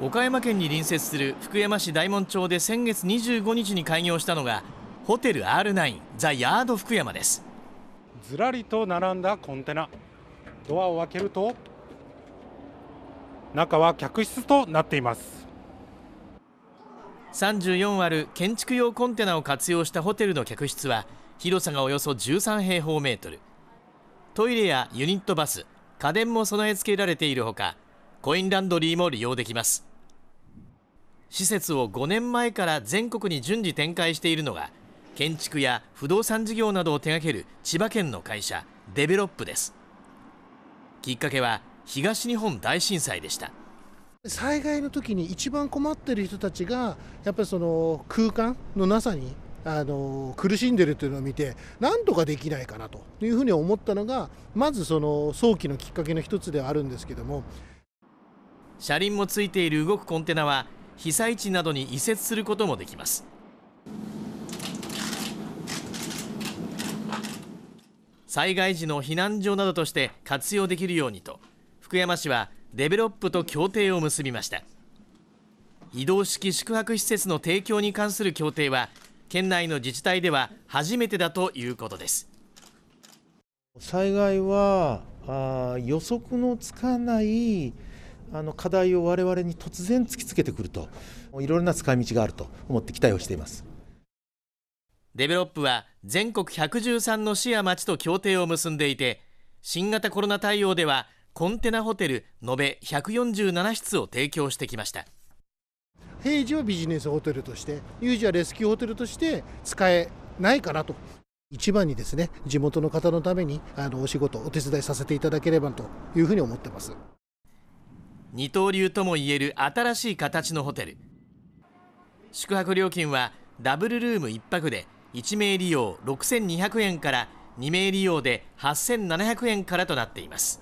岡山県に隣接する福山市大門町で先月25日に開業したのがホテル R9 ザ・ヤード福山ですずらりと並んだコンテナドアを開けると中は客室となっています34ある建築用コンテナを活用したホテルの客室は広さがおよそ13平方メートルトイレやユニットバス家電も備え付けられているほかコインランドリーも利用できます。施設を5年前から全国に順次展開しているのが、建築や不動産事業などを手掛ける千葉県の会社、デベロップです。きっかけは東日本大震災でした。災害の時に一番困ってる人たちが、やっぱりその空間のなさにあの苦しんでるというのを見てなんとかできないかなというふうに思ったのがまずその早期のきっかけの一つではあるんですけども車輪もついている動くコンテナは被災地などに移設することもできます災害時の避難所などとして活用できるようにと福山市はデベロップと協定を結びました移動式宿泊施設の提供に関する協定は県内の自治体では初めてだということです災害はあ予測のつかないあの課題を我々に突然突きつけてくるといろいろな使い道があると思って期待をしていますデベロップは全国113の市や町と協定を結んでいて新型コロナ対応ではコンテナホテル延べ147室を提供してきました平時はビジネスホテルとして有事はレスキューホテルとして使えないかなと一番にですね地元の方のためにあのお仕事お手伝いさせていただければというふうに思ってます。二刀流ともいえる新しい形のホテル宿泊料金はダブルルーム1泊で1名利用6200円から2名利用で8700円からとなっています